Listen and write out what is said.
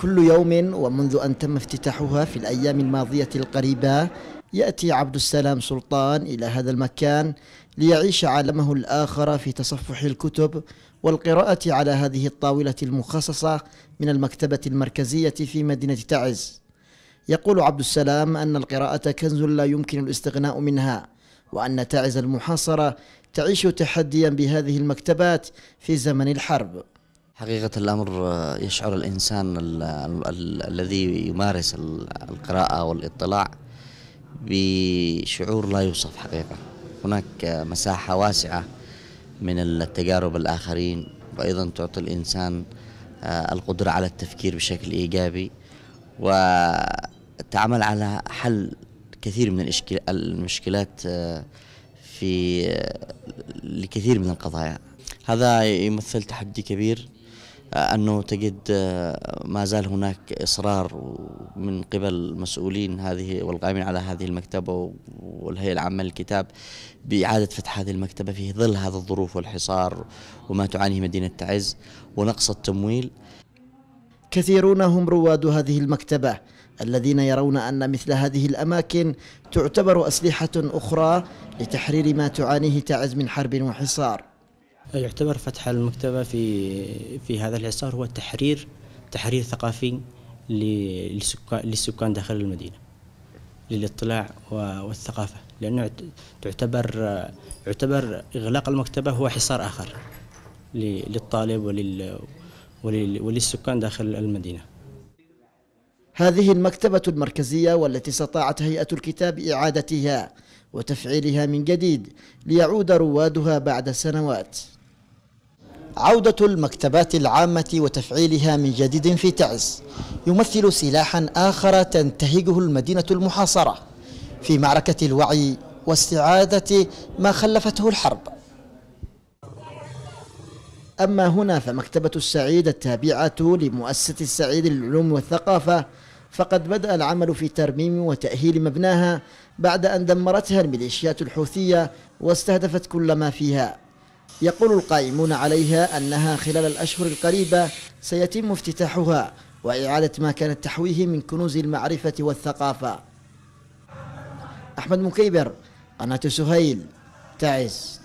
كل يوم ومنذ أن تم افتتاحها في الأيام الماضية القريبة يأتي عبد السلام سلطان إلى هذا المكان ليعيش عالمه الآخر في تصفح الكتب والقراءة على هذه الطاولة المخصصة من المكتبة المركزية في مدينة تعز يقول عبد السلام أن القراءة كنز لا يمكن الاستغناء منها وأن تعز المحاصرة تعيش تحديا بهذه المكتبات في زمن الحرب حقيقة الأمر آه، يشعر الإنسان الذي يمارس القراءة والاطلاع بشعور لا يوصف حقيقة هناك آه، مساحة واسعة من التجارب الآخرين وأيضا تعطي الإنسان آه، القدرة على التفكير بشكل إيجابي وتعمل على حل كثير من المشكلات في لكثير من القضايا هذا يمثل تحدي كبير أنه تجد آه، ما زال هناك إصرار من قبل المسؤولين هذه والقائمين على هذه المكتبة والهيئة العامة للكتاب بإعادة فتح هذه المكتبة في ظل هذا الظروف والحصار وما تعانيه مدينة تعز ونقص التمويل كثيرون هم رواد هذه المكتبة الذين يرون أن مثل هذه الأماكن تعتبر أسلحة أخرى لتحرير ما تعانيه تعز من حرب وحصار يعتبر فتح المكتبة في في هذا الحصار هو تحرير تحرير ثقافي للسكان داخل المدينة للاطلاع والثقافة لأنه تعتبر يعتبر إغلاق المكتبة هو حصار آخر للطالب ولل وللسكان داخل المدينة هذه المكتبة المركزية والتي استطاعت هيئة الكتاب إعادتها وتفعيلها من جديد ليعود روادها بعد سنوات عودة المكتبات العامة وتفعيلها من جديد في تعز يمثل سلاحا آخر تنتهجه المدينة المحاصرة في معركة الوعي واستعادة ما خلفته الحرب أما هنا فمكتبة السعيد التابعة لمؤسسة السعيد للعلوم والثقافة فقد بدأ العمل في ترميم وتأهيل مبناها بعد أن دمرتها الميليشيات الحوثية واستهدفت كل ما فيها يقول القائمون عليها أنها خلال الأشهر القريبة سيتم افتتاحها وإعادة ما كانت تحويه من كنوز المعرفة والثقافة أحمد مكيبر قناة سهيل تعز